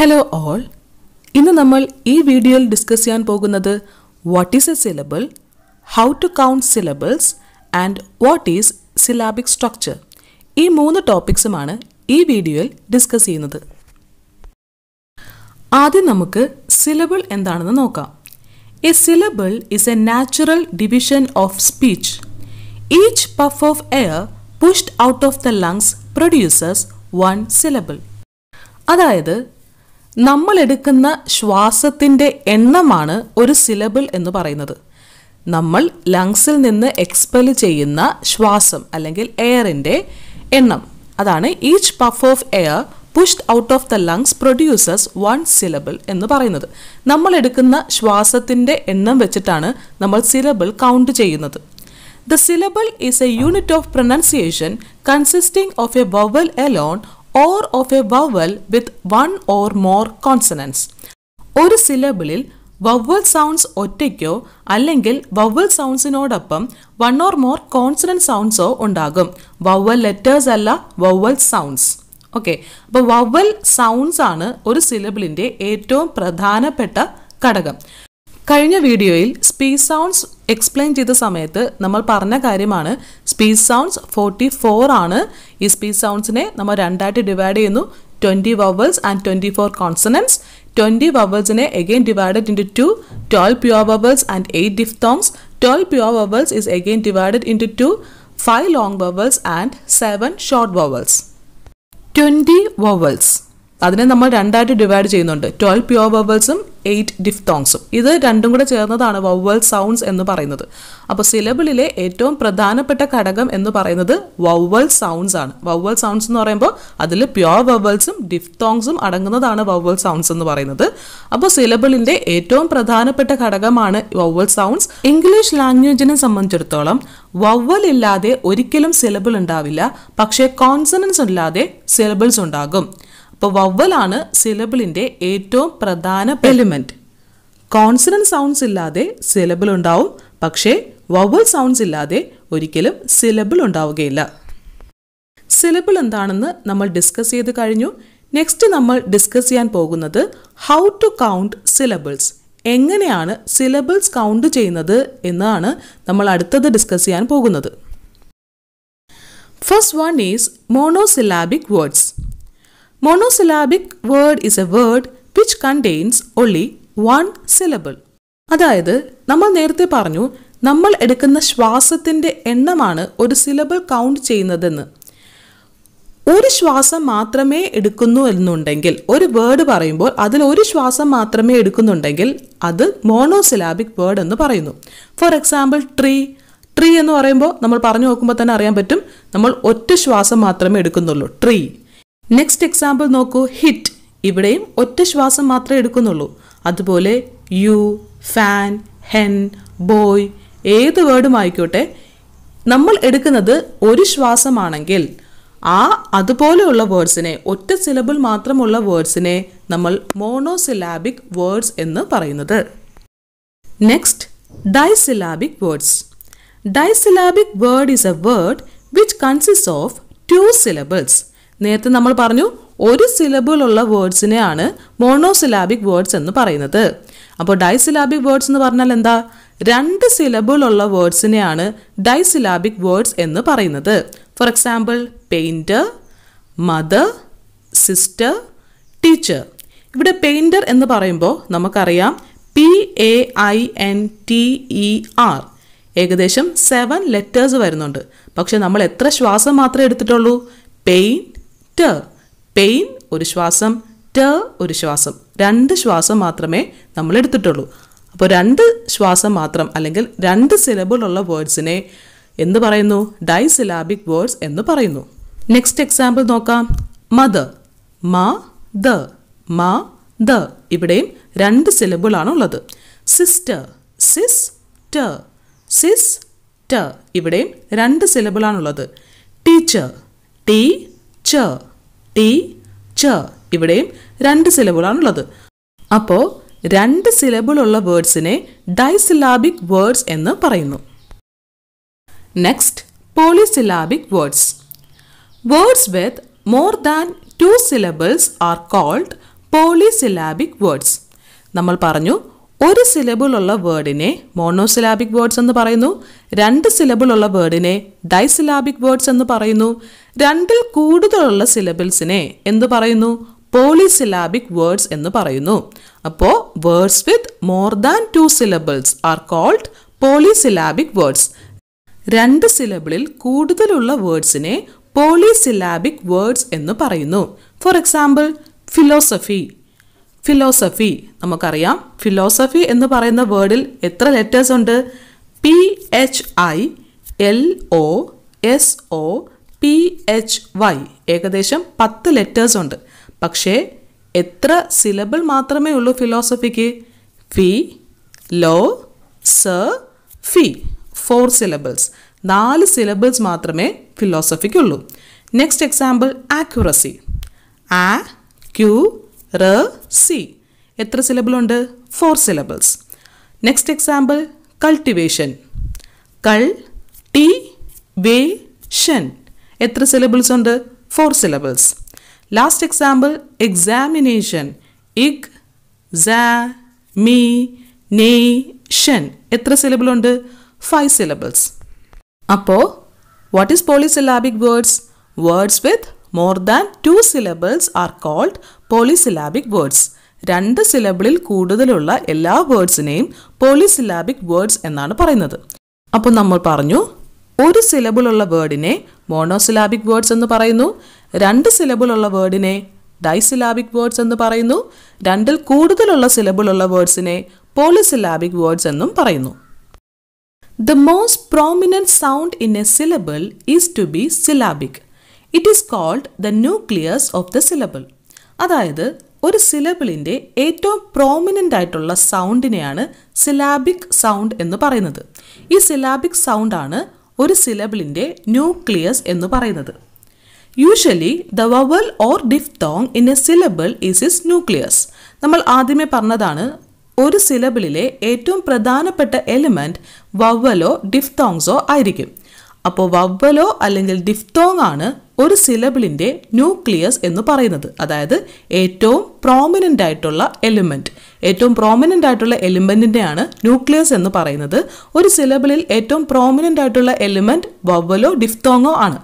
Hello all ഇന്ന് നമ്മൾ ഈ വീഡിയോയിൽ ഡിസ്കസ് ചെയ്യാൻ പോകുന്നത് what is a syllable how to count syllables and what is syllabic structure ഈ മൂന്ന് ടോപ്പിക്സുമാണ് ഈ വീഡിയോയിൽ ഡിസ്കസ് ചെയ്യുന്നത് ആദ്യം നമുക്ക് സിലബിൾ എന്താണെന്ന് നോക്കാം a syllable is a natural division of speech each puff of air pushed out of the lungs produces one syllable അതായത് നമ്മൾ എടുക്കുന്ന ശ്വാസത്തിൻ്റെ എണ്ണമാണ് ഒരു സിലബിൾ എന്ന് പറയുന്നത് നമ്മൾ ലങ്സിൽ നിന്ന് എക്സ്പെൽ ചെയ്യുന്ന ശ്വാസം അല്ലെങ്കിൽ എയറിൻ്റെ എണ്ണം അതാണ് each puff of air pushed out of the lungs produces one syllable എന്ന് പറയുന്നത് നമ്മൾ എടുക്കുന്ന ശ്വാസത്തിൻ്റെ എണ്ണം വെച്ചിട്ടാണ് നമ്മൾ സിലബിൾ കൗണ്ട് ചെയ്യുന്നത് the syllable is a unit of pronunciation consisting of a vowel alone or of a vowel with one or more consonants ഒരു സിലബിളിൽ വവ്വൽ സൗണ്ട്സ് ഒറ്റയ്ക്കോ അല്ലെങ്കിൽ വവ്വൽ സൗണ്ട്സിനോടൊപ്പം വൺ ഓർ മോർ കോൺസണൻറ്റ് സൗണ്ട്സോ ഉണ്ടാകും വവ്വൽ ലെറ്റേഴ്സ് അല്ല vowel sounds okay അപ്പോൾ vowel sounds ആണ് ഒരു സിലബിളിൻ്റെ ഏറ്റവും പ്രധാനപ്പെട്ട ഘടകം കഴിഞ്ഞ വീഡിയോയിൽ സ്പീസ് സൗണ്ട്സ് എക്സ്പ്ലെയിൻ ചെയ്ത സമയത്ത് നമ്മൾ പറഞ്ഞ കാര്യമാണ് സ്പീസ് സൗണ്ട്സ് ഫോർട്ടി ഫോർ ആണ് ഈ സ്പീസ് സൗണ്ട്സിനെ നമ്മൾ രണ്ടായിട്ട് ഡിവൈഡ് ചെയ്യുന്നു twenty vowels and twenty four consonants twenty വവേഴ്സിനെ again divided into two twelve pure vowels and eight diphthongs twelve pure vowels is again divided into two five long vowels and seven short vowels twenty vowels അതിനെ നമ്മൾ രണ്ടായിട്ട് divide ചെയ്യുന്നുണ്ട് twelve pure വവൽസും എയ്റ്റ് ഡിഫ്തോങ്സും ഇത് രണ്ടും കൂടെ ചേർന്നതാണ് വവൽ സൗണ്ട്സ് എന്ന് പറയുന്നത് അപ്പോൾ സിലബിളിലെ ഏറ്റവും പ്രധാനപ്പെട്ട ഘടകം എന്ന് പറയുന്നത് വവൽ സൗണ്ട്സ് ആണ് വവൽ സൗണ്ട്സ് എന്ന് പറയുമ്പോൾ അതിൽ പ്യുവർ വവൽസും ഡിഫ്തോങ്സും അടങ്ങുന്നതാണ് വവൽ സൗണ്ട്സ് എന്ന് പറയുന്നത് അപ്പോൾ സിലബിളിന്റെ ഏറ്റവും പ്രധാനപ്പെട്ട ഘടകമാണ് വവൽ സൗണ്ട്സ് ഇംഗ്ലീഷ് ലാംഗ്വേജിനെ സംബന്ധിച്ചിടത്തോളം വവൽ ഇല്ലാതെ ഒരിക്കലും സിലബിൾ ഉണ്ടാവില്ല പക്ഷേ കോൺസനൻസ് ഇല്ലാതെ സിലബിൾസ് ഉണ്ടാകും ഇപ്പോൾ വവ്വലാണ് സിലബിളിൻ്റെ ഏറ്റവും പ്രധാന എലിമെൻറ്റ് കോൺസണൻ സൗണ്ട്സ് ഇല്ലാതെ സിലബിൾ ഉണ്ടാവും പക്ഷേ വവ്വൽ സൗണ്ട്സ് ഇല്ലാതെ ഒരിക്കലും സിലബിൾ ഉണ്ടാവുകയില്ല സിലബിൾ എന്താണെന്ന് നമ്മൾ ഡിസ്കസ് ചെയ്ത് കഴിഞ്ഞു നെക്സ്റ്റ് നമ്മൾ ഡിസ്കസ് ചെയ്യാൻ പോകുന്നത് ഹൗ ടു കൗണ്ട് സിലബിൾസ് എങ്ങനെയാണ് സിലബിൾസ് കൗണ്ട് ചെയ്യുന്നത് എന്നാണ് നമ്മൾ അടുത്തത് ഡിസ്കസ് ചെയ്യാൻ പോകുന്നത് first one is monosyllabic words monosyllabic word is a word which contains only one syllable അതായത് നമ്മൾ നേരത്തെ പറഞ്ഞു നമ്മൾ എടുക്കുന്ന ശ്വാസത്തിൻ്റെ എണ്ണമാണ് ഒരു സിലബിൾ കൗണ്ട് ചെയ്യുന്നതെന്ന് ഒരു ശ്വാസം മാത്രമേ എടുക്കുന്നു എന്നുണ്ടെങ്കിൽ ഒരു വേർഡ് പറയുമ്പോൾ അതിൽ ഒരു ശ്വാസം മാത്രമേ എടുക്കുന്നുണ്ടെങ്കിൽ അത് മോണോസിലാബിക് വേർഡ് എന്ന് പറയുന്നു ഫോർ എക്സാമ്പിൾ ട്രീ ട്രീ എന്ന് പറയുമ്പോൾ നമ്മൾ പറഞ്ഞു നോക്കുമ്പോൾ തന്നെ അറിയാൻ പറ്റും നമ്മൾ ഒറ്റ ശ്വാസം മാത്രമേ എടുക്കുന്നുള്ളൂ ട്രീ നെക്സ്റ്റ് എക്സാമ്പിൾ നോക്കൂ ഹിറ്റ് ഇവിടെയും ഒറ്റ ശ്വാസം മാത്രമേ എടുക്കുന്നുള്ളൂ അതുപോലെ യു ഫാൻ ഹെൻ ബോയ് ഏത് വേർഡും ആയിക്കോട്ടെ നമ്മൾ എടുക്കുന്നത് ഒരു ശ്വാസമാണെങ്കിൽ ആ അതുപോലെയുള്ള വേർഡ്സിനെ ഒറ്റ സിലബിൾ മാത്രമുള്ള വേർഡ്സിനെ നമ്മൾ മോണോസിലാബിക് വേർഡ്സ് എന്ന് പറയുന്നത് next disyllabic words disyllabic word is a word which consist of two syllables നേരത്തെ നമ്മൾ പറഞ്ഞു ഒരു സിലബിളുള്ള വേർഡ്സിനെയാണ് മോണോസിലാബിക് വേർഡ്സ് എന്ന് പറയുന്നത് അപ്പോൾ ഡൈസിലാബിക് വേർഡ്സ് എന്ന് പറഞ്ഞാൽ എന്താ രണ്ട് സിലബിളുള്ള വേർഡ്സിനെയാണ് ഡൈസിലാബിക് വേർഡ്സ് എന്ന് പറയുന്നത് for example painter mother sister teacher ഇവിടെ പെയിൻറ്റർ എന്ന് പറയുമ്പോൾ നമുക്കറിയാം P A I N T E R ഏകദേശം സെവൻ ലെറ്റേഴ്സ് വരുന്നുണ്ട് പക്ഷെ നമ്മൾ എത്ര ശ്വാസം മാത്രമേ എടുത്തിട്ടുള്ളൂ പെയിൻ ട് പെയിൻ ഒരു ശ്വാസം ട് ഒരു ശ്വാസം രണ്ട് ശ്വാസം മാത്രമേ നമ്മൾ എടുത്തിട്ടുള്ളൂ അപ്പോൾ രണ്ട് ശ്വാസം മാത്രം അല്ലെങ്കിൽ രണ്ട് ഉള്ള വേർഡ്സിനെ എന്ത് പറയുന്നു ഡൈ സിലാബിക് വേർഡ്സ് എന്ന് പറയുന്നു നെക്സ്റ്റ് എക്സാമ്പിൾ നോക്കാം മദ മ ദ മ ദ ഇവിടെയും രണ്ട് സിലബിൾ ഉള്ളത് സിസ്റ്റർ സിസ് ട സിസ് ട ഇവിടെയും രണ്ട് ആണുള്ളത് ടീച്ചർ ടീ ച ടി ച ഇവിടെയും രണ്ട് സിലബിളാണുള്ളത് അപ്പോൾ രണ്ട് സിലബിൾ ഉള്ള വേർഡ്സിനെ ഡൈസിലാബിക് വേർഡ്സ് എന്ന് പറയുന്നു next polysyllabic words words with more than two syllables are called polysyllabic words നമ്മൾ പറഞ്ഞു ഒരു സിലബിൾ ഉള്ള വേർഡിനെ മോണോസിലാബിക് വേർഡ്സ് എന്ന് പറയുന്നു രണ്ട് സിലബിൾ ഉള്ള വേർഡിനെ ഡൈസിലാബിക് വേർഡ്സ് എന്ന് പറയുന്നു രണ്ടിൽ കൂടുതലുള്ള സിലബിൾസിനെ എന്തു പറയുന്നു പോളിസിലാബിക് വേർഡ്സ് എന്ന് പറയുന്നു അപ്പോൾ words with more than two syllables are called polysyllabic words രണ്ട് സിലബിളിൽ കൂടുതലുള്ള വേർഡ്സിനെ പോളിസിലാബിക് വേർഡ്സ് എന്ന് പറയുന്നു ഫോർ എക്സാമ്പിൾ ഫിലോസഫി ഫിലോസഫി നമുക്കറിയാം ഫിലോസഫി എന്ന് പറയുന്ന വേർഡിൽ എത്ര ലെറ്റേഴ്സ് ഉണ്ട് P H I L O S O P H Y ഏകദേശം പത്ത് ലെറ്റേഴ്സ് ഉണ്ട് പക്ഷേ എത്ര സിലബിൾ മാത്രമേ ഉള്ളൂ ഫിലോസഫിക്ക് phi lo so phy four syllables നാല് സിലബിൾസ് മാത്രമേ ഫിലോസഫിക്കുള്ളൂ next example accuracy ac cu ra cy എത്ര സിലബിളുണ്ട് four syllables next example cultivation cul ti va tion എത്ര സിലബിൾസ് ഉണ്ട് four syllables last example examination ex am i na tion എത്ര സിലബിളുണ്ട് five syllables അപ്പോൾ what is polysyllabic words words with more than two syllables are called polysyllabic words രണ്ട് സിലബിളിൽ കൂടുതലുള്ള എല്ലാ വേർഡ്സിനെയും polysyllabic words എന്നാണ് പറയുന്നത് അപ്പോൾ നമ്മൾ പറഞ്ഞു ഒരു സിലബിളുള്ള വേർഡിനെ മോണോസിലാബിക് വേർഡ്സ് എന്ന് പറയുന്നു രണ്ട് സിലബിളുള്ള വേർഡിനെ ഡൈസിലാബിക് വേർഡ്സ് എന്ന് പറയുന്നു രണ്ടിൽ കൂടുതലുള്ള സിലബിളുള്ള വേർഡ്സിനെ പോളിസിലാബിക് വേർഡ്സ് എന്നും പറയുന്നു the most prominent sound in a syllable is to be syllabic it is called the nucleus of the syllable അതായത് ഒരു സിലബിളിൻ്റെ ഏറ്റവും പ്രോമിനൻ്റ് ആയിട്ടുള്ള സൗണ്ടിനെയാണ് സിലാബിക് സൗണ്ട് എന്ന് പറയുന്നത് ഈ സിലാബിക് സൗണ്ടാണ് ഒരു സിലബിളിൻ്റെ ന്യൂക്ലിയസ് എന്ന് പറയുന്നത് usually the vowel or diphthong in a syllable is is nucleus നമ്മൾ ആദ്യമേ പറഞ്ഞതാണ് ഒരു സിലബിളിലെ ഏറ്റവും പ്രധാനപ്പെട്ട എലിമെൻറ്റ് വവ്വലോ തോങ്സോ ആയിരിക്കും അപ്പോൾ വവ്വലോ അല്ലെങ്കിൽ ഡിഫ്തോങ് ആണ് ഒരു സിലബിളിൻ്റെ ന്യൂക്ലിയസ് എന്ന് പറയുന്നത് അതായത് ഏറ്റവും പ്രോമിനൻ്റ് ആയിട്ടുള്ള എലിമെൻറ്റ് ഏറ്റവും പ്രോമിനൻ്റ് ആയിട്ടുള്ള എലിമെൻറ്റിൻ്റെയാണ് ന്യൂക്ലിയസ് എന്ന് പറയുന്നത് ഒരു സിലബിളിൽ ഏറ്റവും പ്രോമിനൻ്റ് ആയിട്ടുള്ള എലിമെൻറ്റ് വവ്വലോ ഡിഫ്തോങ്ങോ ആണ്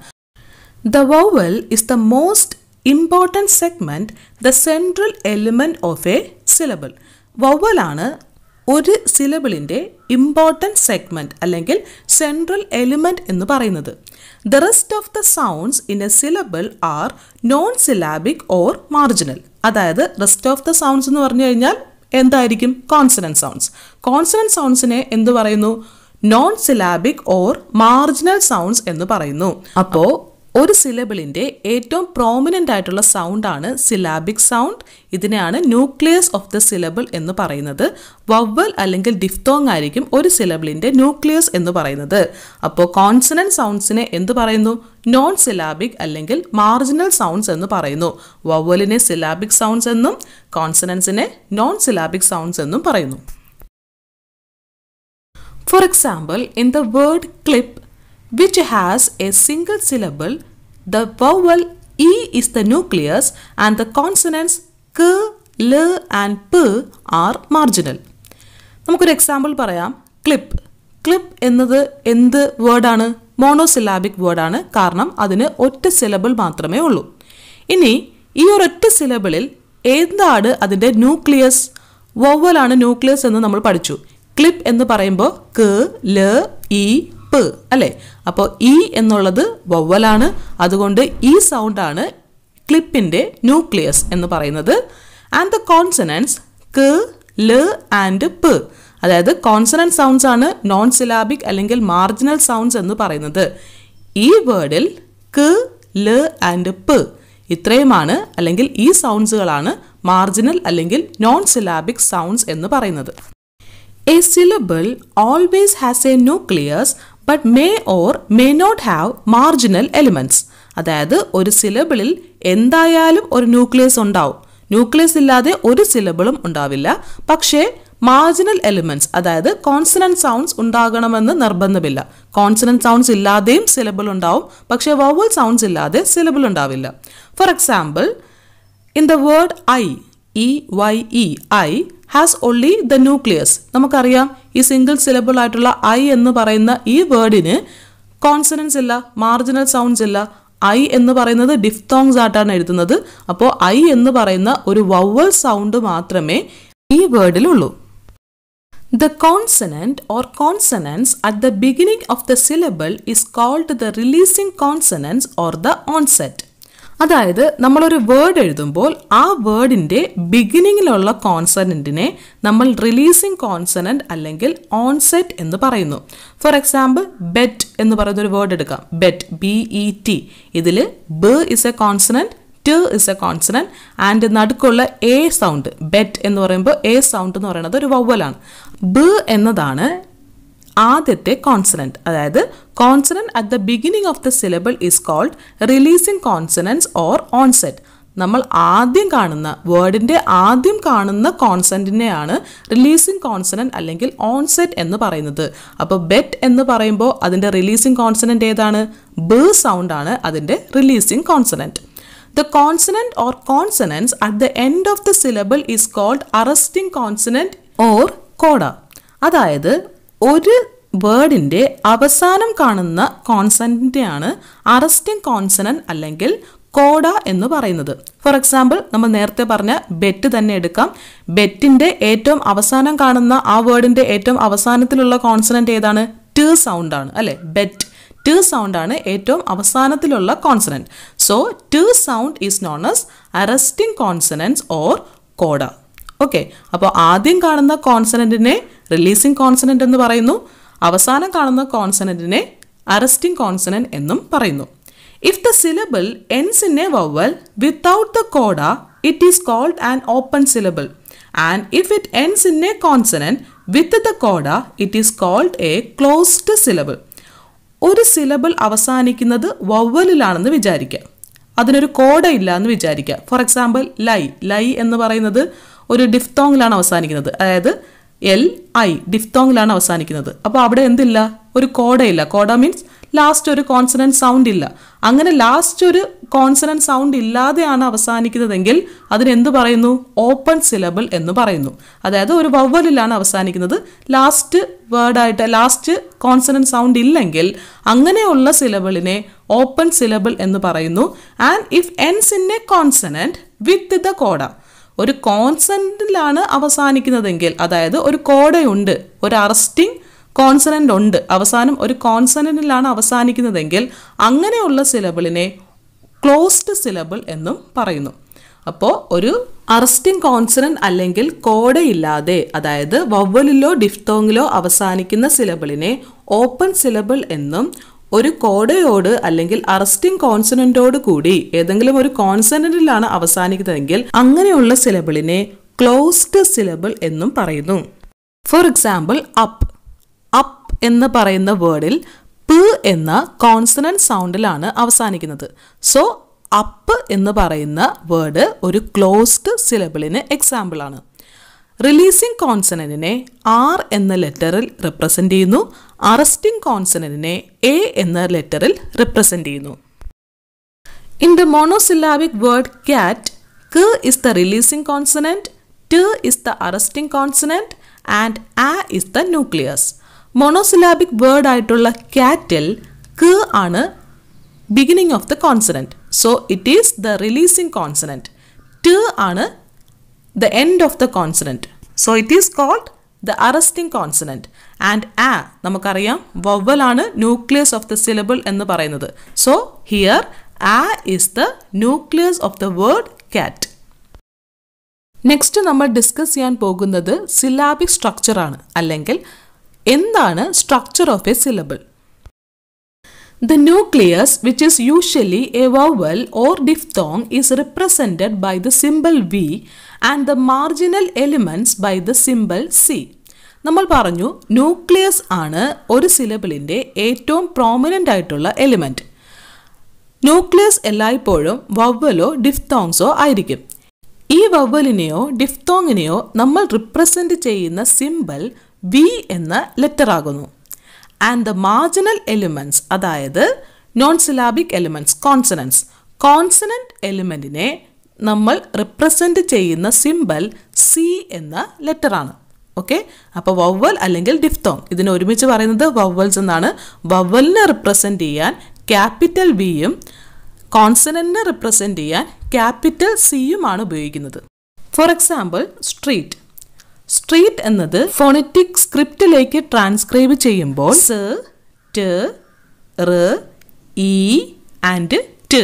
the vowel is the most important segment the central element of a syllable വവ്വലാണ് ഒരു സിലബിളിൻ്റെ ഇമ്പോർട്ടൻറ്റ് സെഗ്മെൻറ്റ് അല്ലെങ്കിൽ സെൻട്രൽ എലിമെൻറ്റ് എന്ന് പറയുന്നത് the rest of the sounds in a syllable are non syllabic or marginal അതായത് റെസ്റ്റ് ഓഫ് ദ സൗണ്ട്സ് എന്ന് പറഞ്ഞു കഴിഞ്ഞാൽ എന്തായിരിക്കും കോൺസനൻറ്റ് സൗണ്ട്സ് കോൺസനൻറ്റ് സൗണ്ട്സിനെ എന്ത് പറയുന്നു non syllabic or marginal sounds എന്ന് പറയുന്നു അപ്പോൾ ഒരു സിലബിളിൻ്റെ ഏറ്റവും പ്രോമിനൻ്റ് ആയിട്ടുള്ള സൗണ്ടാണ് സിലാബിക് സൗണ്ട് ഇതിനെയാണ് ന്യൂക്ലിയസ് ഓഫ് ദ സിലബിൾ എന്ന് പറയുന്നത് വവ്വൽ അല്ലെങ്കിൽ ഡിഫ്തോങ് ആയിരിക്കും ഒരു സിലബിളിൻ്റെ ന്യൂക്ലിയസ് എന്ന് പറയുന്നത് അപ്പോൾ കോൺസണൻറ്റ് സൗണ്ട്സിനെ എന്ത് പറയുന്നു നോൺ സിലാബിക് അല്ലെങ്കിൽ മാർജിനൽ സൗണ്ട്സ് എന്ന് പറയുന്നു വവ്വലിനെ സിലാബിക് സൗണ്ട്സ് എന്നും കോൺസണൻസിനെ നോൺ സിലാബിക് സൗണ്ട്സ് എന്നും പറയുന്നു for example in the word clip which has a single syllable. The vowel E is the nucleus and the consonants K, L and P are marginal. നമുക്കൊരു example പറയാം clip clip എന്നത് എന്ത് വേർഡാണ് മോണോസിലാബിക് വേർഡാണ് കാരണം അതിന് ഒറ്റ സിലബിൾ മാത്രമേ ഉള്ളൂ ഇനി ഈ ഒരൊറ്റ സിലബിളിൽ എന്താണ് അതിൻ്റെ ന്യൂക്ലിയസ് വവ്വലാണ് ന്യൂക്ലിയസ് എന്ന് നമ്മൾ പഠിച്ചു ക്ലിപ്പ് എന്ന് പറയുമ്പോൾ ക് ല ഇ അല്ലേ അപ്പോൾ ഇ e എന്നുള്ളത് വവ്വലാണ് അതുകൊണ്ട് ഈ e സൗണ്ടാണ് ക്ലിപ്പിൻ്റെ ന്യൂക്ലിയസ് എന്ന് പറയുന്നത് ആൻഡ് ദ കോൺസനൻസ് ക് ല ആൻഡ് പ് അതായത് കോൺസനൻസ് സൗണ്ട്സ് ആണ് നോൺ സിലാബിക് അല്ലെങ്കിൽ മാർജിനൽ സൗണ്ട്സ് എന്ന് പറയുന്നത് ഈ വേർഡിൽ ക് ല ആൻഡ് പ് ഇത്രയുമാണ് അല്ലെങ്കിൽ ഈ സൗണ്ട്സുകളാണ് മാർജിനൽ അല്ലെങ്കിൽ നോൺ സിലാബിക് സൗണ്ട്സ് എന്ന് പറയുന്നത് a syllable always has a nucleus but may or may not have marginal elements അതായത് ഒരു സിലബിളിൽ എന്തായാലും ഒരു ന്യൂക്ലിയസ് ഉണ്ടാവും ന്യൂക്ലിയസ് ഇല്ലാതെ ഒരു സിലബിളും ഉണ്ടാവില്ല പക്ഷേ മാർജിനൽ എലിമെന്റ്സ് അതായത് കോൺസണന്റ് സൗണ്ട്സ് ഉണ്ടാകണമെന്ന് നിർബന്ധമില്ല കോൺസണന്റ് സൗണ്ട്സ് ഇല്ലാതെയും സിലബിൾ ഉണ്ടാവും പക്ഷേ വവൽ സൗണ്ട്സ് ഇല്ലാതെ സിലബിൾ ഉണ്ടാവില്ല for example in the word eye E Y E eye has only the nucleus നമുക്കറിയാം ഈ സിംഗിൾ സിലബിൾ ആയിട്ടുള്ള ഐ എന്ന് പറയുന്ന ഈ വേർഡിന് കോൺസണൻസ് ഇല്ല മാർജിനൽ സൗണ്ട്സ് ഇല്ല ഐ എന്ന് പറയുന്നത് ഡിഫ്തോങ്സ് ആയിട്ടാണ് എഴുതുന്നത് അപ്പോൾ ഐ എന്ന് പറയുന്ന ഒരു വവൽ സൗണ്ട് മാത്രമേ ഈ വേർഡിലുള്ളൂ the consonant or consonants at the beginning of the syllable is called the releasing consonants or the onset അതായത് നമ്മളൊരു വേർഡ് എഴുതുമ്പോൾ ആ വേർഡിൻ്റെ ബിഗിനിങ്ങിലുള്ള കോൺസനൻറ്റിനെ നമ്മൾ റിലീസിങ് കോൺസനൻറ്റ് അല്ലെങ്കിൽ ഓൺസെറ്റ് എന്ന് പറയുന്നു ഫോർ എക്സാമ്പിൾ ബെറ്റ് എന്ന് പറയുന്ന ഒരു വേർഡ് എടുക്കാം ബെറ്റ് ബി ഇ ടി ഇതിൽ ബ് ഇസ് എ കോൺസനൻറ്റ് ടു ഇസ് എ കോൺസനൻറ്റ് ആൻഡ് നടുക്കുള്ള എ സൗണ്ട് ബെറ്റ് എന്ന് പറയുമ്പോൾ എ സൗണ്ട് എന്ന് പറയുന്നത് ഒരു വവ്വലാണ് ബ് എന്നതാണ് ആദ്യത്തെ കോൺസണൻറ്റ് അതായത് consonant at the beginning of the syllable is called releasing consonants or onset നമ്മൾ ആദ്യം കാണുന്ന വേർഡിൻ്റെ ആദ്യം കാണുന്ന കോൺസെൻറ്റിനെയാണ് റിലീസിങ് കോൺസണൻറ്റ് അല്ലെങ്കിൽ ഓൺസെറ്റ് എന്ന് പറയുന്നത് അപ്പോൾ ബെറ്റ് എന്ന് പറയുമ്പോൾ അതിൻ്റെ റിലീസിങ് കോൺസണൻറ്റ് ഏതാണ് ബ് ആണ് അതിൻ്റെ releasing consonant the consonant or consonants at the end of the syllable is called arresting consonant or coda അതായത് ഒരു വേർഡിൻ്റെ അവസാനം കാണുന്ന കോൺസനൻറ്റിനെയാണ് അറസ്റ്റിംഗ് കോൺസനൻ അല്ലെങ്കിൽ കോഡ എന്ന് പറയുന്നത് ഫോർ എക്സാമ്പിൾ നമ്മൾ നേരത്തെ പറഞ്ഞ ബെറ്റ് തന്നെ എടുക്കാം ബെറ്റിൻ്റെ ഏറ്റവും അവസാനം കാണുന്ന ആ വേർഡിൻ്റെ ഏറ്റവും അവസാനത്തിലുള്ള കോൺസനൻ്റ് ഏതാണ് ട് സൗണ്ടാണ് അല്ലെ ബെറ്റ് ട് സൗണ്ടാണ് ഏറ്റവും അവസാനത്തിലുള്ള കോൺസനൻറ്റ് സോ ട് sound is known as arresting consonants or coda okay അപ്പോൾ ആദ്യം കാണുന്ന കോൺസനൻറ്റിനെ റിലീസിംഗ് കോൺസനൻറ്റ് എന്ന് പറയുന്നു അവസാനം കാണുന്ന കോൺസനൻറ്റിനെ അറസ്റ്റിംഗ് കോൺസനൻറ്റ് എന്നും പറയുന്നു if the syllable ends in a vowel without the coda it is called an open syllable and if it ends in a consonant with the coda it is called a closed syllable ഒരു syllable അവസാനിക്കുന്നത് വവ്വലിലാണെന്ന് വിചാരിക്കുക അതിനൊരു CODA ഇല്ല എന്ന് വിചാരിക്കുക for example ലൈ ലൈ എന്ന് പറയുന്നത് ഒരു ഡിഫ്തോങ്ങിലാണ് അവസാനിക്കുന്നത് അതായത് എൽ ഐ ഡിഫ്തോങ്ങിലാണ് അവസാനിക്കുന്നത് അപ്പോൾ അവിടെ എന്തില്ല ഒരു കോഡയില്ല കോഡ മീൻസ് ലാസ്റ്റ് ഒരു കോൺസണൻറ്റ് സൗണ്ട് ഇല്ല അങ്ങനെ ലാസ്റ്റ് ഒരു കോൺസണൻറ്റ് സൗണ്ട് ഇല്ലാതെയാണ് അവസാനിക്കുന്നതെങ്കിൽ അതിനെന്ത് പറയുന്നു ഓപ്പൺ സിലബിൾ എന്ന് പറയുന്നു അതായത് ഒരു വവ്വലിലാണ് അവസാനിക്കുന്നത് ലാസ്റ്റ് വേർഡായിട്ട് ലാസ്റ്റ് കോൺസണൻറ്റ് സൗണ്ട് ഇല്ലെങ്കിൽ അങ്ങനെയുള്ള സിലബിളിനെ ഓപ്പൺ സിലബിൾ എന്ന് പറയുന്നു and if ends in a consonant with the coda ഒരു കോൺസെൻറ്റിലാണ് അവസാനിക്കുന്നതെങ്കിൽ അതായത് ഒരു കോടയുണ്ട് ഒരു അറസ്റ്റിംഗ് കോൺസണൻ്റ് ഉണ്ട് അവസാനം ഒരു കോൺസണൻറ്റിലാണ് അവസാനിക്കുന്നതെങ്കിൽ അങ്ങനെയുള്ള സിലബിളിനെ ക്ലോസ്ഡ് സിലബിൾ എന്നും പറയുന്നു അപ്പോൾ ഒരു അറസ്റ്റിംഗ് കോൺസണൻറ്റ് അല്ലെങ്കിൽ കോടയില്ലാതെ അതായത് വവ്വലിലോ ഡിഫ്തോങ്ങിലോ അവസാനിക്കുന്ന സിലബിളിനെ ഓപ്പൺ സിലബിൾ എന്നും ഒരു കോഡയോട് അല്ലെങ്കിൽ അറസ്റ്റിംഗ് കോൺസണന്റോട് കൂടി ഏതെങ്കിലും ഒരു കോൺസണന്റിലാണ് അവസാനിക്കുന്നതെങ്കിൽ അങ്ങനെയുള്ള സിലബിളിനെ ക്ലോസ്ഡ് സിലബിൾ എന്നും പറയുന്നു ഫോർ എക്സാമ്പിൾ അപ്പ് അപ്പ് എന്ന് പറയുന്ന വേർഡിൽ പ് എന്ന കോൺസണന്റ് സൗണ്ടിലാണ് അവസാനിക്കുന്നത് സോ അപ്പ് എന്ന് പറയുന്ന വേർഡ് ഒരു ക്ലോസ്ഡ് സിലബിളിന് എക്സാമ്പിളാണ് റിലീസിംഗ് കോൺസണന്റിനെ ആർ എന്ന ലെറ്ററിൽ റെപ്രസെൻ്റ് ചെയ്യുന്നു അറസ്റ്റിംഗ് കോൺസണന്റിനെ എ എന്ന ലെറ്ററിൽ റെപ്രസെൻ്റ് ചെയ്യുന്നു in the monosyllabic word cat ക് ഇസ് ദ റിലീസിംഗ് കോൺസണന്റ് ട് is the arresting consonant and ആ is the nucleus monosyllabic word ആയിട്ടുള്ള ക്യാറ്റിൽ ക് ആണ് beginning of the consonant so it is the releasing consonant ട് ആണ് the end of the consonant. So it is called the arresting consonant. And ആ നമുക്കറിയാം വവ്വലാണ് ന്യൂക്ലിയസ് ഓഫ് ദ സിലബിൾ എന്ന് പറയുന്നത് സോ ഹിയർ ആ is the nucleus of the word cat next നമ്മൾ discuss ചെയ്യാൻ പോകുന്നത് സിലാബിക് സ്ട്രക്ചറാണ് അല്ലെങ്കിൽ എന്താണ് structure of a syllable the nucleus which is usually a vowel or diphthong is represented by the symbol V and the marginal elements by the symbol C നമ്മൾ പറഞ്ഞു nucleus ആണ് ഒരു സിലബിളിൻ്റെ ഏറ്റവും പ്രോമിനൻ്റ് ആയിട്ടുള്ള എലിമെൻറ്റ് ന്യൂക്ലിയസ് എല്ലായ്പ്പോഴും വവ്വലോ ഡിഫ്തോങ്സോ ആയിരിക്കും ഈ വവ്വലിനെയോ ഡിഫ്തോങ്ങിനെയോ നമ്മൾ റിപ്രസെൻ്റ് ചെയ്യുന്ന സിംബൽ വി എന്ന ലെറ്ററാകുന്നു ആൻഡ് ദ മാർജിനൽ എലിമെൻറ്റ്സ് അതായത് non syllabic elements consonants consonant എലിമെൻറ്റിനെ നമ്മൾ റിപ്രസെൻ്റ് ചെയ്യുന്ന സിമ്പൽ സി എന്ന ലെറ്ററാണ് ഓക്കെ അപ്പോൾ വവ്വൽ അല്ലെങ്കിൽ ഡിഫ്തോങ് ഇതിനെ ഒരുമിച്ച് പറയുന്നത് വവ്വൽസ് എന്നാണ് വവ്വലിനെ റിപ്രസെൻ്റ് ചെയ്യാൻ ക്യാപിറ്റൽ വിയും കോൺസനൻറ്റിനെ റിപ്രസെൻ്റ് ചെയ്യാൻ ക്യാപിറ്റൽ സിയുമാണ് ഉപയോഗിക്കുന്നത് ഫോർ എക്സാമ്പിൾ സ്ട്രീറ്റ് സ്ട്രീറ്റ് എന്നത് ഫോണറ്റിക് സ്ക്രിപ്റ്റിലേക്ക് ട്രാൻസ്ക്രൈബ് ചെയ്യുമ്പോൾ സ് ട് റ് ഇ ആൻഡ് ട്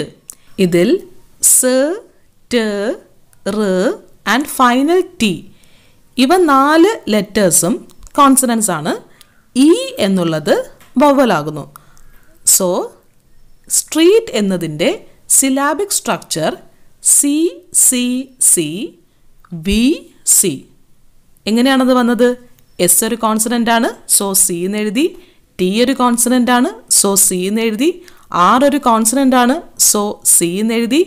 ഇതിൽ സ് ട് റ് ആൻഡ് ഫൈനൽ ടി ഇവ നാല് ലെറ്റേഴ്സും കോൺസണൻസ് ആണ് ഇ e എന്നുള്ളത് വവലാകുന്നു സോ സ്ട്രീറ്റ് എന്നതിൻ്റെ syllabic structure C C C V C എങ്ങനെയാണത് വന്നത് എസ് ഒരു കോൺസണൻ്റ് ആണ് സോ സി e എന്ന് എഴുതി ടി ഒരു കോൺസണൻ്റ് ആണ് സോ സി എന്ന് എഴുതി ആർ ഒരു കോൺസണൻ്റ് ആണ് സോ സി എന്ന് എഴുതി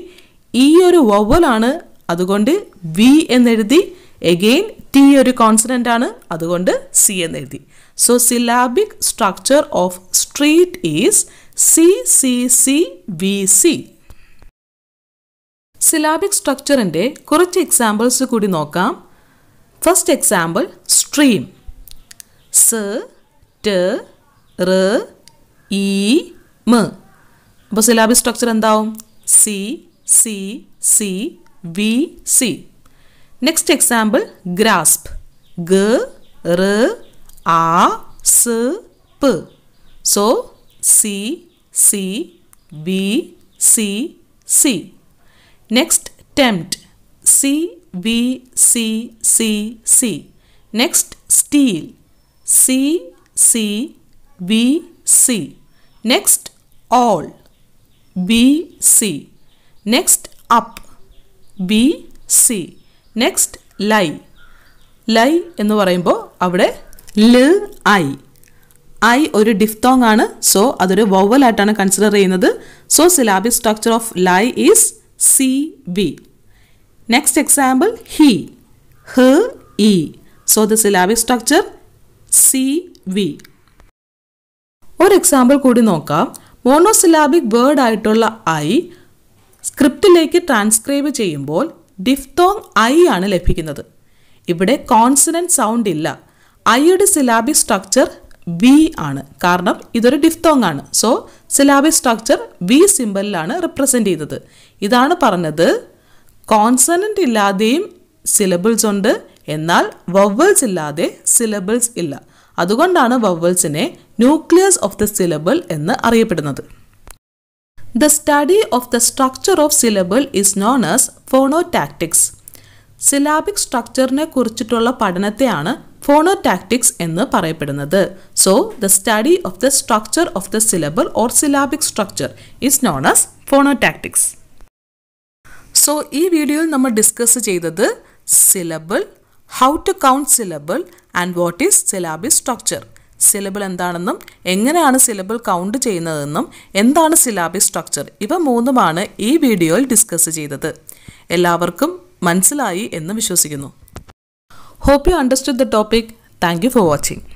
ഇ ഒരു വവലാണ് അതുകൊണ്ട് വി എന്നെഴുതി എഗെയിൻ ടി ഒരു കോൺസണൻ്റ് ആണ് അതുകൊണ്ട് സി എന്നെഴുതി so syllabic structure of street is C C C V C syllabic സ്ട്രക്ചറിൻ്റെ കുറച്ച് എക്സാമ്പിൾസ് കൂടി നോക്കാം ഫസ്റ്റ് എക്സാമ്പിൾ സ്ട്രീം സ് ട് റ് E, M. അപ്പോൾ സിലാബി സ്ട്രക്ചർ എന്താവും C C C V C next example grasp ഗ് റ് ആ സ് പ് so C C V C C next tempt C, B, C, C, C. Next, steel. C, C, B, C. Next, all. B, C. Next, up. B, C. Next, lie. Lie എന്ന് പറയുമ്പോൾ അവിടെ ല് ഐ ഐ ഒരു ഡിഫ്തോങ് ആണ് so അതൊരു വവലായിട്ടാണ് കൺസിഡർ ചെയ്യുന്നത് so syllabic structure of lie is C B next example he ഹ് ഇ so the syllabic structure C V ഒരു എക്സാമ്പിൾ കൂടി നോക്കാം മോണോസിലാബിക് വേർഡ് ആയിട്ടുള്ള ഐ സ്ക്രിപ്റ്റിലേക്ക് ട്രാൻസ്ക്രൈബ് ചെയ്യുമ്പോൾ ഡിഫ്തോങ് ഐ ആണ് ലഭിക്കുന്നത് ഇവിടെ കോൺസിനൻറ്റ് സൗണ്ട് ഇല്ല ഐയുടെ സിലാബിക് സ്ട്രക്ചർ വി ആണ് കാരണം ഇതൊരു ഡിഫ്തോങ് ആണ് സോ സിലാബിക് സ്ട്രക്ചർ വി സിമ്പലിലാണ് റിപ്രസെൻ്റ് ചെയ്തത് ഇതാണ് പറഞ്ഞത് കോൺസണൻ്റ് ഇല്ലാതെയും സിലബിൾസ് ഉണ്ട് എന്നാൽ വവ്വൽസ് ഇല്ലാതെ സിലബിൾസ് ഇല്ല അതുകൊണ്ടാണ് വവ്വൽസിനെ ന്യൂക്ലിയസ് ഓഫ് ദ സിലബിൾ എന്ന് അറിയപ്പെടുന്നത് the study of the structure of syllable is known as phonotactics syllabic സ്ട്രക്ചറിനെ കുറിച്ചിട്ടുള്ള പഠനത്തെയാണ് ഫോണോടാക്ടിക്സ് എന്ന് പറയപ്പെടുന്നത് so the study of the structure of the syllable or syllabic structure is known as phonotactics so ഈ വീഡിയോയിൽ നമ്മൾ ഡിസ്കസ് ചെയ്തത് syllable how to count syllable and what is syllabic structure syllable എന്താണെന്നും എങ്ങനെയാണ് സിലബിൾ കൗണ്ട് ചെയ്യുന്നതെന്നും എന്താണ് സിലാബി structure ഇവ മൂന്നുമാണ് ഈ വീഡിയോയിൽ ഡിസ്കസ് ചെയ്തത് എല്ലാവർക്കും മനസ്സിലായി എന്ന് വിശ്വസിക്കുന്നു hope you understood the topic thank you for watching